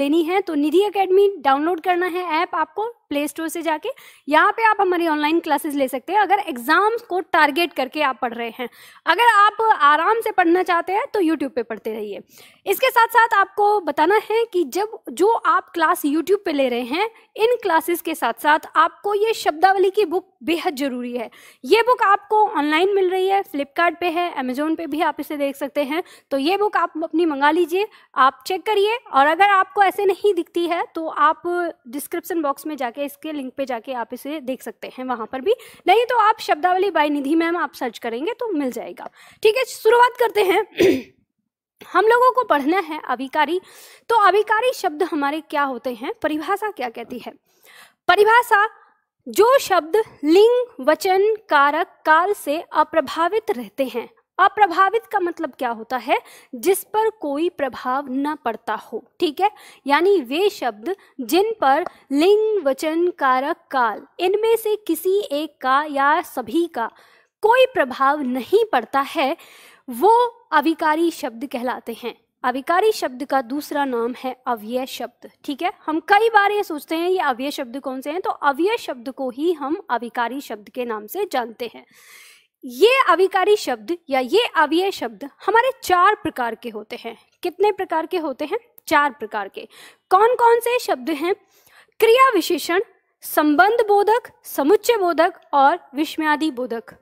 लेनी है तो निधि एकेडमी डाउनलोड करना है ऐप आपको प्ले स्टोर से जाके यहाँ पे आप हमारी ऑनलाइन क्लासेस ले सकते हैं अगर एग्जाम्स को टारगेट करके आप पढ़ रहे हैं अगर आप आराम से पढ़ना चाहते हैं तो यूट्यूब पे पढ़ते रहिए इसके साथ साथ आपको बताना है कि जब जो आप क्लास यूट्यूब पे ले रहे हैं इन क्लासेस के साथ साथ आपको ये शब्दावली की बुक बेहद ज़रूरी है ये बुक आपको ऑनलाइन मिल रही है फ्लिपकार्ट है अमेजोन पे भी आप इसे देख सकते हैं तो ये बुक आप अपनी मंगा लीजिए आप चेक करिए और अगर आपको ऐसे नहीं दिखती है तो आप डिस्क्रिप्सन बॉक्स में जाके जाके इसके लिंक पे जाके आप इसे देख सकते हैं वहां पर भी नहीं तो आप शब्दावली बाई निधि मैम आप सर्च करेंगे तो मिल जाएगा ठीक है शुरुआत करते हैं हम लोगों को पढ़ना है अभिकारी तो अभिकारी शब्द हमारे क्या होते हैं परिभाषा क्या कहती है परिभाषा जो शब्द लिंग वचन कारक काल से अप्रभावित रहते हैं अप्रभावित का मतलब क्या होता है जिस पर कोई प्रभाव न पड़ता हो ठीक है यानी वे शब्द जिन पर लिंग वचन कारक काल इनमें से किसी एक का या सभी का कोई प्रभाव नहीं पड़ता है वो अविकारी शब्द कहलाते हैं अविकारी शब्द का दूसरा नाम है अव्यय शब्द ठीक है हम कई बार ये सोचते हैं ये अव्यय शब्द कौन से हैं तो अव्यय शब्द को ही हम अविकारी शब्द के नाम से जानते हैं ये अविकारी शब्द या ये अव्यय शब्द हमारे चार प्रकार के होते हैं कितने प्रकार के होते हैं चार प्रकार के कौन कौन से शब्द हैं क्रिया विशेषण संबंध बोधक समुच्चय बोधक और विस्मयादि बोधक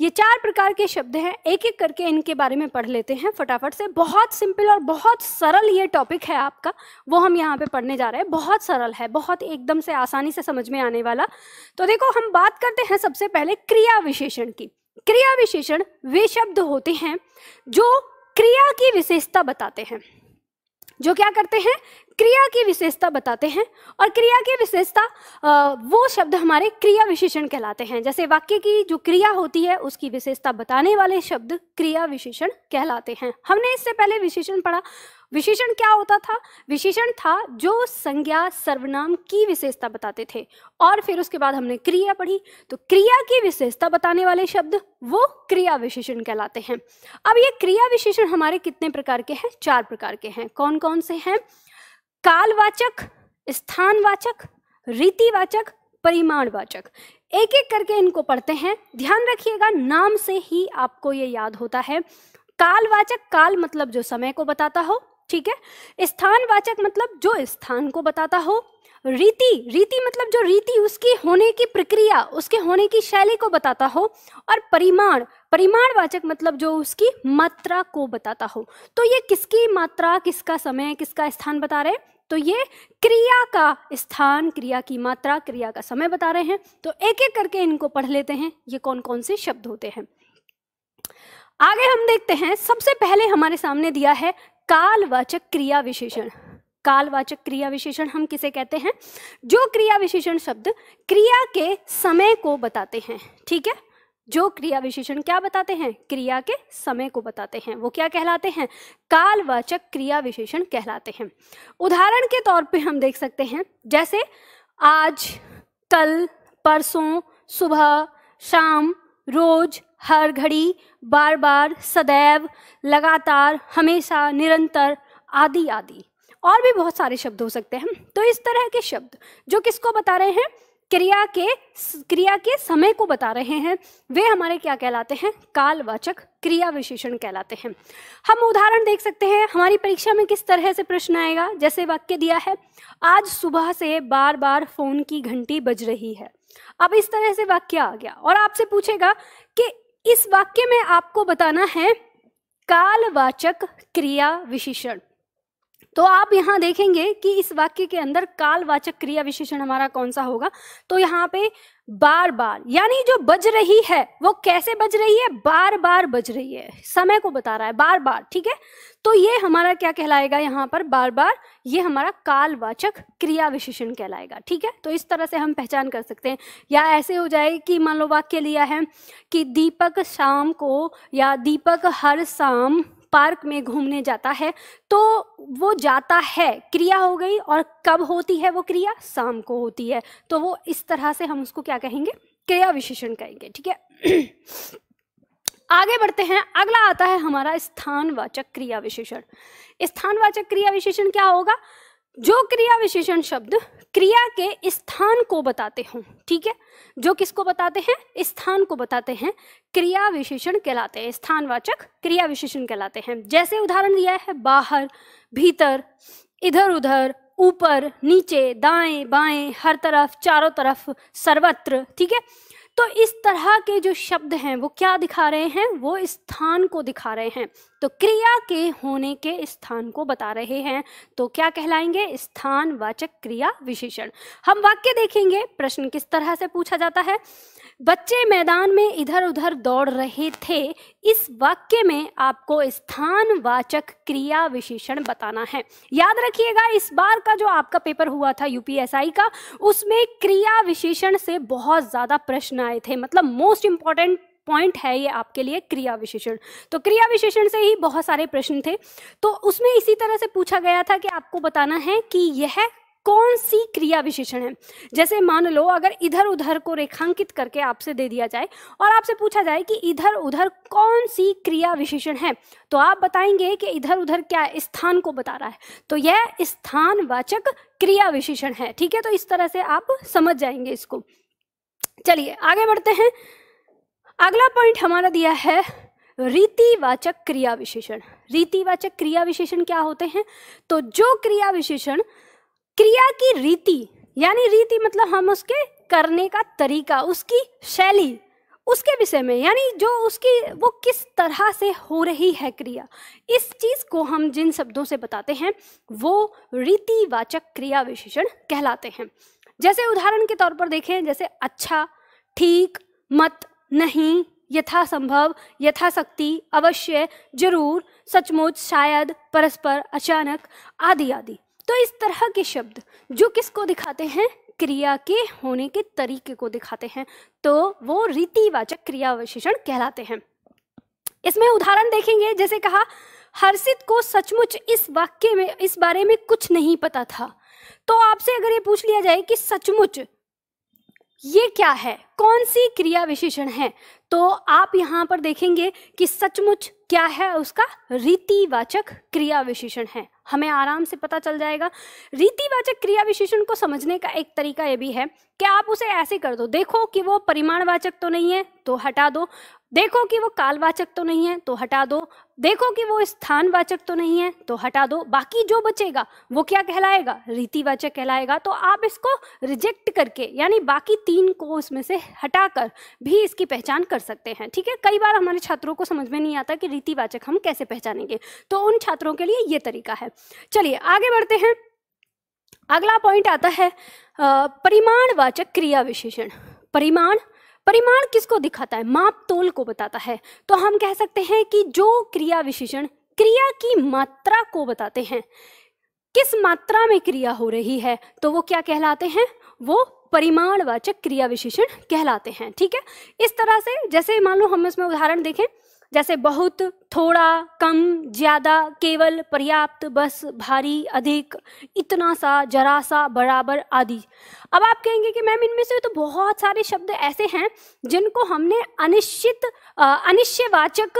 ये चार प्रकार के शब्द हैं एक एक करके इनके बारे में पढ़ लेते हैं फटाफट से बहुत सिंपल और बहुत सरल ये टॉपिक है आपका वो हम यहाँ पे पढ़ने जा रहे हैं बहुत सरल है बहुत एकदम से आसानी से समझ में आने वाला तो देखो हम बात करते हैं सबसे पहले क्रिया विशेषण की क्रिया विशेषण वे शब्द होते हैं जो क्रिया की विशेषता बताते हैं जो क्या करते हैं क्रिया की विशेषता बताते हैं और क्रिया की विशेषता वो शब्द हमारे क्रिया विशेषण कहलाते हैं जैसे वाक्य की जो क्रिया होती है उसकी विशेषता बताने वाले शब्द क्रिया विशेषण कहलाते हैं हमने इससे पहले विशेषण पढ़ा विशेषण क्या होता था विशेषण था जो संज्ञा सर्वनाम की विशेषता बताते थे और फिर उसके बाद हमने क्रिया पढ़ी तो क्रिया की विशेषता बताने वाले शब्द वो क्रिया विशेषण कहलाते हैं अब ये क्रिया विशेषण हमारे कितने प्रकार के हैं चार प्रकार के हैं कौन कौन से हैं कालवाचक स्थानवाचक रीतिवाचक परिमाणवाचक एक एक करके इनको पढ़ते हैं ध्यान रखिएगा नाम से ही आपको ये याद होता है कालवाचक काल मतलब जो समय को बताता हो ठीक है स्थानवाचक मतलब जो स्थान को बताता हो रीति रीति मतलब जो रीति उसकी होने की प्रक्रिया उसके होने की शैली को बताता हो और परिमाण परिमाण वाचक मतलब जो उसकी मात्रा को बताता हो तो ये किसकी मात्रा किसका समय किसका स्थान बता रहे तो ये क्रिया का स्थान क्रिया की मात्रा क्रिया का समय बता रहे हैं तो एक एक करके इनको पढ़ लेते हैं ये कौन कौन से शब्द होते हैं आगे हम देखते हैं सबसे पहले हमारे सामने दिया है कालवाचक क्रिया विशेषण कालवाचक क्रिया विशेषण हम किसे कहते हैं जो क्रिया विशेषण शब्द क्रिया के समय को बताते हैं ठीक है जो क्रिया विशेषण क्या बताते हैं क्रिया के समय को बताते हैं वो क्या कहलाते हैं कालवाचक क्रिया विशेषण कहलाते हैं उदाहरण के तौर पे हम देख सकते हैं जैसे आज कल परसों सुबह शाम रोज हर घड़ी बार बार सदैव लगातार हमेशा निरंतर आदि आदि और भी बहुत सारे शब्द हो सकते हैं तो इस तरह के शब्द जो किसको बता रहे हैं क्रिया के क्रिया के समय को बता रहे हैं वे हमारे क्या कहलाते हैं कालवाचक क्रिया विशेषण कहलाते हैं हम उदाहरण देख सकते हैं हमारी परीक्षा में किस तरह से प्रश्न आएगा जैसे वाक्य दिया है आज सुबह से बार बार फोन की घंटी बज रही है अब इस तरह से वाक्य आ गया और आपसे पूछेगा कि इस वाक्य में आपको बताना है कालवाचक क्रिया विशेषण तो आप यहाँ देखेंगे कि इस वाक्य के अंदर कालवाचक क्रिया विशेषण हमारा कौन सा होगा तो यहाँ पे बार बार यानी जो बज रही है वो कैसे बज रही है बार बार बज रही है समय को बता रहा है बार बार ठीक है तो ये हमारा क्या कहलाएगा यहाँ पर बार बार ये हमारा कालवाचक क्रिया विशेषण कहलाएगा ठीक है तो इस तरह से हम पहचान कर सकते हैं या ऐसे हो जाए कि मान लो वाक्य लिया है कि दीपक शाम को या दीपक हर शाम पार्क में घूमने जाता है तो वो जाता है क्रिया हो गई और कब होती है वो क्रिया शाम को होती है तो वो इस तरह से हम उसको क्या कहेंगे क्रिया विशेषण कहेंगे ठीक है आगे बढ़ते हैं अगला आता है हमारा स्थानवाचक क्रिया विशेषण स्थानवाचक क्रिया विशेषण क्या होगा जो क्रिया विशेषण शब्द क्रिया के स्थान को बताते हों ठीक है जो किसको बताते हैं स्थान को बताते हैं क्रिया विशेषण कहलाते हैं स्थानवाचक क्रिया विशेषण कहलाते हैं जैसे उदाहरण दिया है बाहर भीतर इधर उधर ऊपर नीचे दाएं बाएं हर तरफ चारों तरफ सर्वत्र ठीक है तो इस तरह के जो शब्द हैं वो क्या दिखा रहे हैं वो स्थान को दिखा रहे हैं तो क्रिया के होने के स्थान को बता रहे हैं तो क्या कहलाएंगे स्थान वाचक क्रिया विशेषण हम वाक्य देखेंगे प्रश्न किस तरह से पूछा जाता है बच्चे मैदान में इधर उधर दौड़ रहे थे इस वाक्य में आपको स्थान वाचक क्रिया विशेषण बताना है याद रखिएगा इस बार का जो आपका पेपर हुआ था यूपीएसआई का उसमें क्रिया विशेषण से बहुत ज़्यादा प्रश्न आए थे मतलब मोस्ट इंपॉर्टेंट पॉइंट है ये आपके लिए क्रिया विशेषण तो क्रिया विशेषण से ही बहुत सारे प्रश्न थे तो उसमें इसी तरह से पूछा गया था कि आपको बताना है कि यह कौन सी क्रिया विशेषण है जैसे मान लो अगर इधर उधर को रेखांकित करके आपसे दे दिया जाए और आपसे पूछा जाए कि इधर उधर कौन सी क्रिया विशेषण है तो आप बताएंगे कि इधर उधर क्या स्थान को बता रहा है तो यह स्थानवाचक क्रिया विशेषण है ठीक है तो इस तरह से आप समझ जाएंगे इसको चलिए आगे बढ़ते हैं अगला पॉइंट हमारा दिया है रीतिवाचक क्रिया विशेषण रीतिवाचक क्रिया विशेषण क्या होते हैं तो जो क्रिया विशेषण क्रिया की रीति यानी रीति मतलब हम उसके करने का तरीका उसकी शैली उसके विषय में यानी जो उसकी वो किस तरह से हो रही है क्रिया इस चीज़ को हम जिन शब्दों से बताते हैं वो रीतिवाचक क्रिया विशेषण कहलाते हैं जैसे उदाहरण के तौर पर देखें जैसे अच्छा ठीक मत नहीं यथासंभव यथाशक्ति अवश्य जरूर सचमुच शायद परस्पर अचानक आदि आदि तो इस तरह के शब्द जो किसको दिखाते हैं क्रिया के होने के तरीके को दिखाते हैं तो वो रीतिवाचक क्रिया विशेषण कहलाते हैं इसमें उदाहरण देखेंगे जैसे कहा हर्षित को सचमुच इस वाक्य में इस बारे में कुछ नहीं पता था तो आपसे अगर ये पूछ लिया जाए कि सचमुच ये क्या है कौन सी क्रिया विशेषण है तो आप यहां पर देखेंगे कि सचमुच क्या है उसका रीतिवाचक क्रिया विशेषण है हमें आराम से पता चल जाएगा रीतिवाचक क्रिया विशेषण को समझने का एक तरीका यह भी है कि आप उसे ऐसे कर दो देखो कि वो परिमाणवाचक तो नहीं है तो हटा दो देखो कि वो कालवाचक तो नहीं है तो हटा दो देखो कि वो स्थानवाचक तो नहीं है तो हटा दो बाकी जो बचेगा वो क्या कहलाएगा रीतिवाचक कहलाएगा तो आप इसको रिजेक्ट करके यानी बाकी तीन को उसमें से हटाकर भी इसकी पहचान कर सकते हैं ठीक है कई बार हमारे छात्रों को समझ में नहीं आता कि रीतिवाचक हम कैसे पहचानेंगे तो उन छात्रों के लिए ये तरीका है चलिए आगे बढ़ते हैं अगला पॉइंट आता है परिमाणवाचक क्रिया विशेषण परिमाण परिमाण किसको दिखाता है माप तोल को बताता है तो हम कह सकते हैं कि जो क्रिया विशेषण क्रिया की मात्रा को बताते हैं किस मात्रा में क्रिया हो रही है तो वो क्या कहलाते हैं वो परिमाणवाचक क्रिया विशेषण कहलाते हैं ठीक है इस तरह से जैसे मान लो हम इसमें उदाहरण देखें जैसे बहुत थोड़ा कम ज़्यादा केवल पर्याप्त बस भारी अधिक इतना सा जरा सा बराबर आदि अब आप कहेंगे कि मैम इनमें से तो बहुत सारे शब्द ऐसे हैं जिनको हमने अनिश्चित अनिश्चयवाचक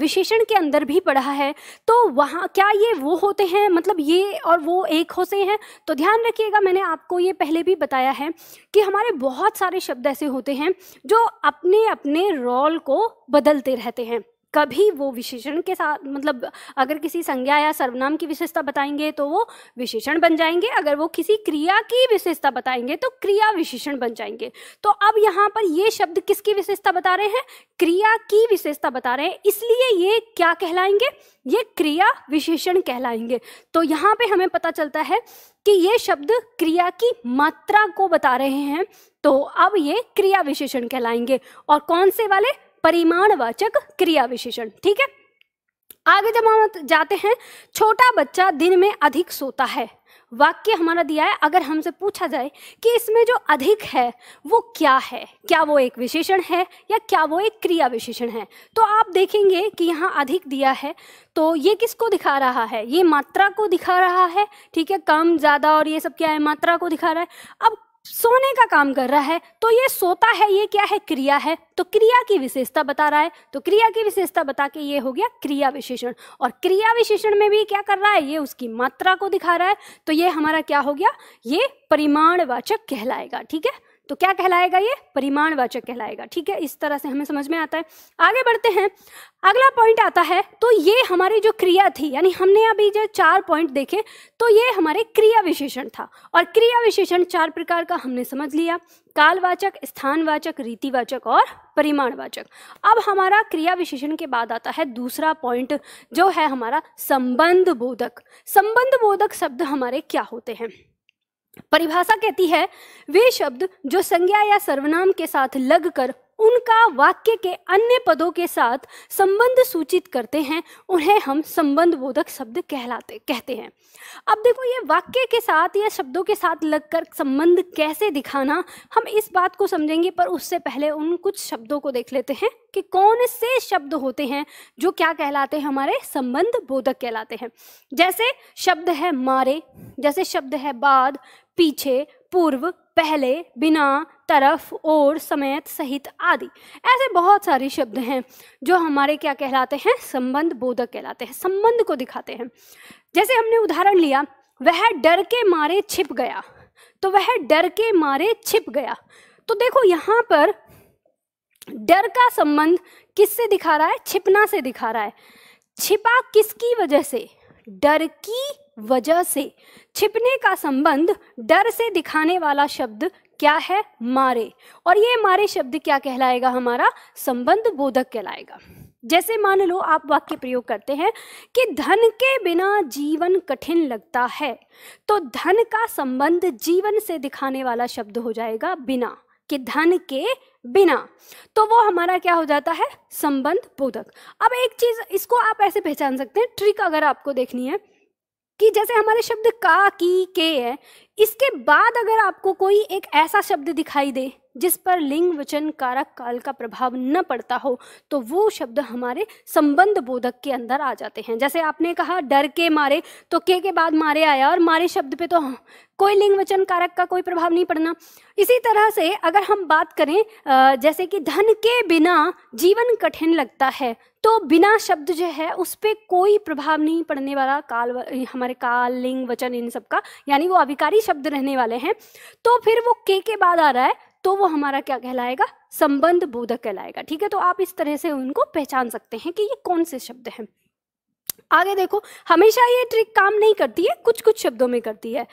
विशेषण के अंदर भी पढ़ा है तो वहाँ क्या ये वो होते हैं मतलब ये और वो एक होते हैं तो ध्यान रखिएगा मैंने आपको ये पहले भी बताया है कि हमारे बहुत सारे शब्द ऐसे होते हैं जो अपने अपने रोल को बदलते रहते हैं कभी वो विशेषण के साथ मतलब अगर किसी संज्ञा या सर्वनाम की विशेषता बताएंगे तो वो विशेषण बन जाएंगे अगर वो किसी क्रिया की विशेषता बताएंगे तो क्रिया विशेषण बन जाएंगे तो अब यहाँ पर ये शब्द किसकी विशेषता बता रहे हैं क्रिया की विशेषता बता रहे हैं इसलिए ये क्या कहलाएंगे ये क्रिया विशेषण कहलाएंगे तो यहाँ पे हमें पता चलता है कि ये शब्द क्रिया की मात्रा को बता रहे हैं तो अब ये क्रिया विशेषण कहलाएंगे और कौन से वाले परिमाणवाचक क्रिया विशेषण ठीक है आगे जब हम जाते हैं छोटा बच्चा दिन में अधिक सोता है वाक्य हमारा दिया है अगर हमसे पूछा जाए कि इसमें जो अधिक है वो क्या है क्या वो एक विशेषण है या क्या वो एक क्रिया विशेषण है तो आप देखेंगे कि यहाँ अधिक दिया है तो ये किसको दिखा रहा है ये मात्रा को दिखा रहा है ठीक है कम ज़्यादा और ये सब क्या है मात्रा को दिखा रहा है अब सोने का काम कर रहा है तो ये सोता है ये क्या है क्रिया है तो क्रिया की विशेषता बता रहा है तो क्रिया की विशेषता बता के ये हो गया क्रिया विशेषण और क्रिया विशेषण में भी क्या कर रहा है ये उसकी मात्रा को दिखा रहा है तो ये हमारा क्या हो गया ये परिमाणवाचक कहलाएगा ठीक है तो क्या कहलाएगा ये परिमाणवाचक कहलाएगा ठीक है इस तरह से हमें समझ में आता है आगे बढ़ते हैं अगला पॉइंट आता है तो ये हमारी जो क्रिया थी यानी हमने अभी जो चार पॉइंट देखे तो ये हमारे क्रिया विशेषण था और क्रिया विशेषण चार प्रकार का हमने समझ लिया कालवाचक स्थानवाचक रीतिवाचक और परिमाणवाचक अब हमारा क्रिया विशेषण के बाद आता है दूसरा पॉइंट जो है हमारा संबंध बोधक संबंध बोधक शब्द हमारे क्या होते हैं परिभाषा कहती है वे शब्द जो संज्ञा या सर्वनाम के साथ लगकर उनका वाक्य के अन्य पदों के साथ संबंध सूचित करते हैं उन्हें हम संबंध बोधक शब्द कहलाते कहते हैं अब देखो ये वाक्य के साथ या शब्दों के साथ लगकर संबंध कैसे दिखाना हम इस बात को समझेंगे पर उससे पहले उन कुछ शब्दों को देख लेते हैं कि कौन से शब्द होते हैं जो क्या कहलाते हैं हमारे संबंध बोधक कहलाते हैं जैसे शब्द है मारे जैसे शब्द है बाद पीछे पूर्व पहले बिना तरफ और समेत सहित आदि ऐसे बहुत सारे शब्द हैं जो हमारे क्या कहलाते हैं संबंध बोधक कहलाते हैं संबंध को दिखाते हैं जैसे हमने उदाहरण लिया वह डर के मारे छिप गया तो वह डर के मारे छिप गया तो देखो यहाँ पर डर का संबंध किससे दिखा रहा है छिपना से दिखा रहा है छिपा किसकी वजह से डर की वजह से छिपने का संबंध डर से दिखाने वाला शब्द क्या है मारे और ये मारे शब्द क्या कहलाएगा हमारा संबंध बोधक कहलाएगा जैसे मान लो आप वाक्य प्रयोग करते हैं कि धन के बिना जीवन कठिन लगता है तो धन का संबंध जीवन से दिखाने वाला शब्द हो जाएगा बिना कि धन के बिना तो वो हमारा क्या हो जाता है संबंध बोधक अब एक चीज इसको आप ऐसे पहचान सकते हैं ट्रिक अगर आपको देखनी है कि जैसे हमारे शब्द का की के है इसके बाद अगर आपको कोई एक ऐसा शब्द दिखाई दे जिस पर लिंग वचन कारक काल का प्रभाव न पड़ता हो तो वो शब्द हमारे संबंध बोधक के अंदर आ जाते हैं जैसे आपने कहा डर के मारे तो के के बाद मारे आया और मारे शब्द पे तो हाँ, कोई लिंग वचन कारक का कोई प्रभाव नहीं पड़ना इसी तरह से अगर हम बात करें जैसे कि धन के बिना जीवन कठिन लगता है तो बिना शब्द जो है उस पर कोई प्रभाव नहीं पड़ने वाला काल हमारे काल लिंग वचन इन सब का यानी वो अविकारी शब्द रहने वाले हैं तो फिर वो के के बाद आ रहा है तो वो हमारा क्या कहलाएगा संबंध बोधक कहलाएगा ठीक है तो आप इस तरह से उनको पहचान सकते हैं कि ये कौन से शब्द हैं आगे देखो हमेशा ये ट्रिक काम नहीं करती है कुछ कुछ शब्दों में करती है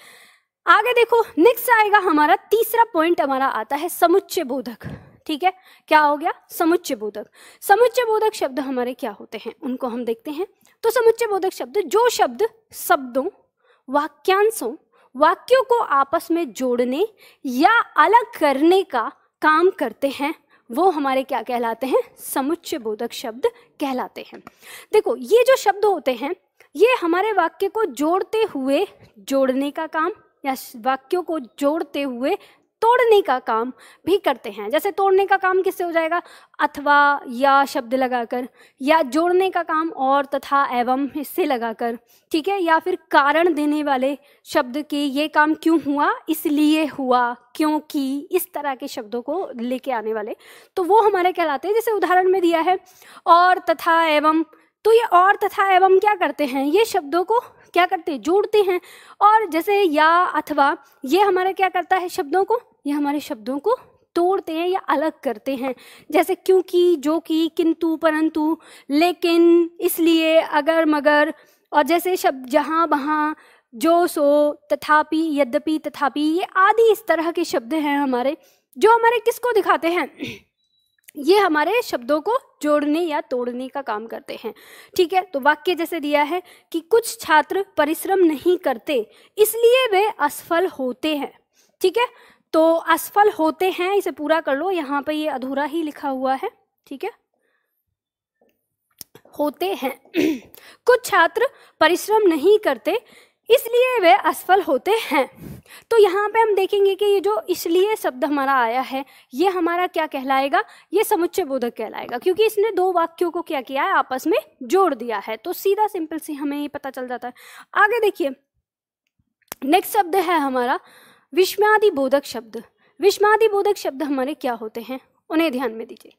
आगे देखो नेक्स्ट आएगा हमारा तीसरा पॉइंट हमारा आता है समुच्चय बोधक ठीक है क्या हो गया समुच्चय बोधक समुच्चय बोधक शब्द हमारे क्या होते हैं उनको हम देखते हैं तो समुच्चय बोधक शब्द जो शब्द शब्दों वाक्यांशों वाक्यों को आपस में जोड़ने या अलग करने का काम करते हैं वो हमारे क्या कहलाते हैं समुच्चय बोधक शब्द कहलाते हैं देखो ये जो शब्द होते हैं ये हमारे वाक्य को जोड़ते हुए जोड़ने का काम या वाक्यों को जोड़ते हुए तोड़ने का काम भी करते हैं जैसे तोड़ने का काम किससे हो जाएगा अथवा या शब्द लगाकर या जोड़ने का काम और तथा एवं इससे लगाकर ठीक है या फिर कारण देने वाले शब्द के ये काम क्यों हुआ इसलिए हुआ क्योंकि इस तरह के शब्दों को लेके आने वाले तो वो हमारे कहलाते हैं जैसे उदाहरण में दिया है और तथा एवं तो ये और तथा एवं क्या करते हैं ये शब्दों को क्या करते हैं जोड़ते हैं और जैसे या अथवा ये हमारा क्या करता है शब्दों को ये हमारे शब्दों को तोड़ते हैं या अलग करते हैं जैसे क्योंकि जो कि किंतु परंतु लेकिन इसलिए अगर मगर और जैसे शब्द जहाँ वहाँ जो सो तथापि यद्यपि तथापि ये आदि इस तरह के शब्द हैं हमारे जो हमारे किसको दिखाते हैं ये हमारे शब्दों को जोड़ने या तोड़ने का काम करते हैं ठीक है तो वाक्य जैसे दिया है कि कुछ छात्र परिश्रम नहीं करते इसलिए वे असफल होते हैं ठीक है तो असफल होते हैं इसे पूरा कर लो यहाँ पर ये अधूरा ही लिखा हुआ है ठीक है होते हैं कुछ छात्र परिश्रम नहीं करते इसलिए वे असफल होते हैं तो यहाँ पे हम देखेंगे कि ये जो इसलिए शब्द हमारा आया है ये हमारा क्या कहलाएगा ये समुच्चय बोधक कहलाएगा क्योंकि इसने दो वाक्यों को क्या किया है आपस में जोड़ दिया है तो सीधा सिंपल से हमें ये पता चल जाता है आगे देखिए नेक्स्ट शब्द है हमारा विषमादि बोधक शब्द विषमादि बोधक शब्द हमारे क्या होते हैं उन्हें ध्यान में दीजिए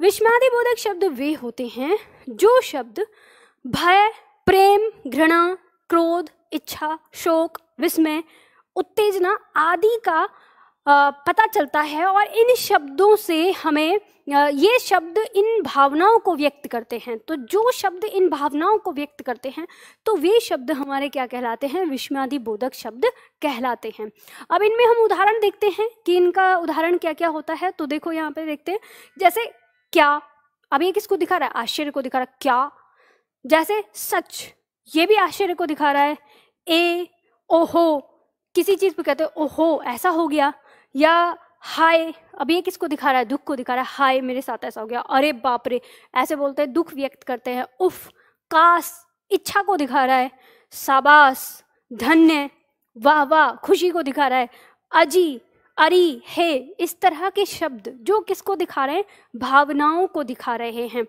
विषमादि बोधक शब्द वे होते हैं जो शब्द भय प्रेम घृणा क्रोध इच्छा शोक विस्मय उत्तेजना आदि का पता चलता है और इन शब्दों से हमें ये शब्द इन भावनाओं को व्यक्त करते हैं तो जो शब्द इन भावनाओं को व्यक्त करते हैं तो वे शब्द हमारे क्या कहलाते हैं विस्मयादि बोधक शब्द कहलाते हैं अब इनमें हम उदाहरण देखते हैं कि इनका उदाहरण क्या क्या होता है तो देखो यहाँ पे देखते हैं जैसे क्या अब ये किसको दिखा रहा है आश्चर्य को दिखा रहा है क्या जैसे सच ये भी आश्चर्य को दिखा रहा है ए ओहो किसी चीज़ पे कहते हैं ओहो ऐसा हो गया या हाय अब ये किसको दिखा रहा है दुख को दिखा रहा है हाय मेरे साथ ऐसा हो गया अरे बाप रे ऐसे बोलते हैं दुख व्यक्त करते हैं उफ कास इच्छा को दिखा रहा है शाबाश धन्य वाह वाह खुशी को दिखा रहा है अजी अरी हे इस तरह के शब्द जो किसको दिखा रहे हैं भावनाओं को दिखा रहे हैं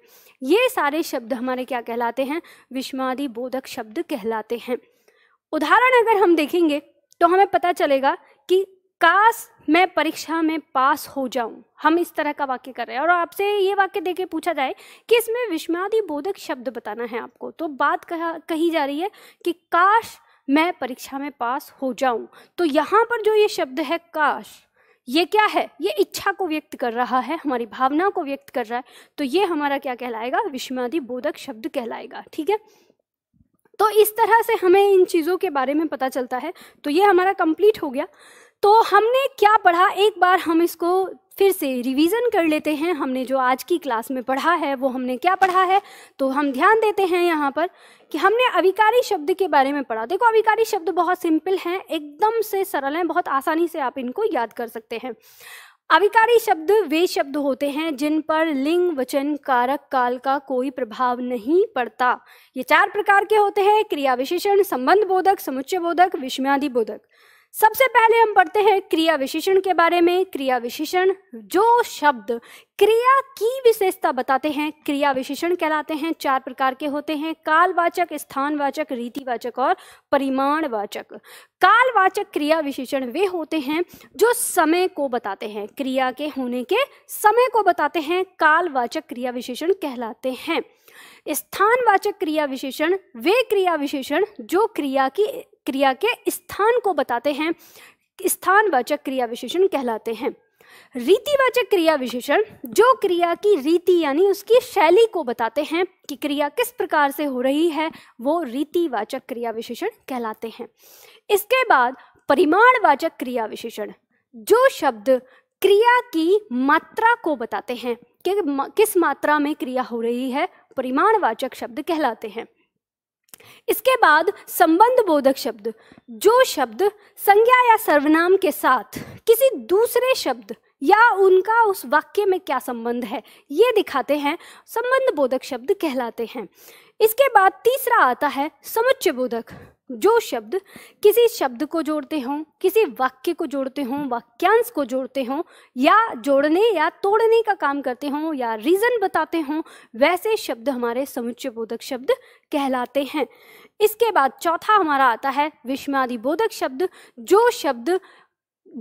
ये सारे शब्द हमारे क्या कहलाते हैं विषमादि बोधक शब्द कहलाते हैं उदाहरण अगर हम देखेंगे तो हमें पता चलेगा कि काश मैं परीक्षा में पास हो जाऊं हम इस तरह का वाक्य कर रहे हैं और आपसे ये वाक्य देके पूछा जाए कि इसमें विस्मादि बोधक शब्द बताना है आपको तो बात कहा कही जा रही है कि काश मैं परीक्षा में पास हो जाऊं तो यहाँ पर जो ये शब्द है काश ये क्या है ये इच्छा को व्यक्त कर रहा है हमारी भावना को व्यक्त कर रहा है तो ये हमारा क्या कहलाएगा विस्मादि बोधक शब्द कहलाएगा ठीक है तो इस तरह से हमें इन चीज़ों के बारे में पता चलता है तो ये हमारा कंप्लीट हो गया तो हमने क्या पढ़ा एक बार हम इसको फिर से रिवीजन कर लेते हैं हमने जो आज की क्लास में पढ़ा है वो हमने क्या पढ़ा है तो हम ध्यान देते हैं यहाँ पर कि हमने अविकारी शब्द के बारे में पढ़ा देखो अविकारी शब्द बहुत सिंपल हैं एकदम से सरल हैं बहुत आसानी से आप इनको याद कर सकते हैं अविकारी शब्द वे शब्द होते हैं जिन पर लिंग वचन कारक काल का कोई प्रभाव नहीं पड़ता ये चार प्रकार के होते हैं क्रिया विशेषण संबंध बोधक समुच्चय बोधक विषमादि बोधक सबसे पहले हम पढ़ते हैं क्रिया विशेषण के बारे में क्रिया विशेषण जो शब्द क्रिया की विशेषता बताते हैं क्रिया विशेषण कहलाते हैं चार प्रकार के होते हैं कालवाचक स्थानवाचक रीतिवाचक और परिमाणवाचक कालवाचक क्रिया विशेषण वे होते हैं जो समय को बताते हैं क्रिया के होने के समय को बताते हैं कालवाचक क्रिया विशेषण कहलाते हैं स्थानवाचक क्रिया विशेषण वे क्रिया विशेषण जो क्रिया की क्रिया के स्थान को बताते हैं स्थानवाचक क्रिया विशेषण कहलाते हैं रीतिवाचक क्रिया विशेषण जो क्रिया की रीति यानी उसकी शैली को बताते हैं कि क्रिया किस प्रकार से हो रही है वो रीतिवाचक क्रिया विशेषण कहलाते हैं इसके बाद परिमाणवाचक क्रिया विशेषण जो शब्द क्रिया की मात्रा को बताते हैं कि किस मात्रा में क्रिया हो रही है परिमाणवाचक शब्द कहलाते हैं इसके बाद संबंध बोधक शब्द जो शब्द संज्ञा या सर्वनाम के साथ किसी दूसरे शब्द या उनका उस वाक्य में क्या संबंध है ये दिखाते हैं संबंध बोधक शब्द कहलाते हैं इसके बाद तीसरा आता है समुच्चय बोधक जो शब्द किसी शब्द को जोड़ते हों किसी वाक्य को जोड़ते हों वाक्यांश को जोड़ते हों या जोड़ने या तोड़ने का काम करते हों या रीज़न बताते हों वैसे शब्द हमारे समुच्चय बोधक शब्द कहलाते हैं इसके बाद चौथा हमारा आता है विषमादि बोधक शब्द जो शब्द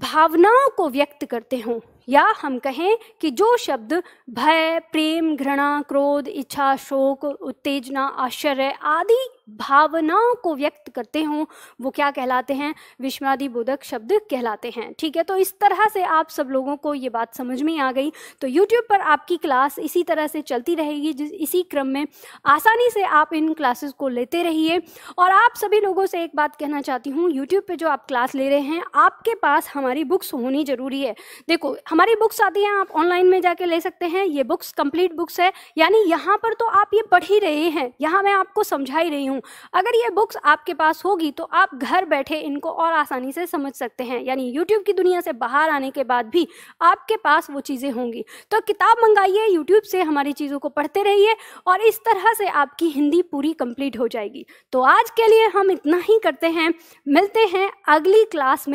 भावनाओं को व्यक्त करते हों या हम कहें कि जो शब्द भय प्रेम घृणा क्रोध इच्छा शोक उत्तेजना आश्चर्य आदि भावनाओं को व्यक्त करते हों वो क्या कहलाते हैं विश्वादि बोधक शब्द कहलाते हैं ठीक है तो इस तरह से आप सब लोगों को ये बात समझ में आ गई तो YouTube पर आपकी क्लास इसी तरह से चलती रहेगी जिस इसी क्रम में आसानी से आप इन क्लासेस को लेते रहिए और आप सभी लोगों से एक बात कहना चाहती हूँ यूट्यूब पर जो आप क्लास ले रहे हैं आपके पास हमारी बुक्स होनी ज़रूरी है देखो हमारी बुक्स आती हैं आप ऑनलाइन में जाके ले सकते हैं ये बुक्स कंप्लीट बुक्स है यानी यहाँ पर तो आप ये पढ़ ही रहे हैं यहाँ मैं आपको समझा ही रही हूँ अगर ये बुक्स आपके पास होगी तो आप घर बैठे इनको और आसानी से समझ सकते हैं यानी यूट्यूब की दुनिया से बाहर आने के बाद भी आपके पास वो चीज़ें होंगी तो किताब मंगाइए यूट्यूब से हमारी चीज़ों को पढ़ते रहिए और इस तरह से आपकी हिंदी पूरी कंप्लीट हो जाएगी तो आज के लिए हम इतना ही करते हैं मिलते हैं अगली क्लास में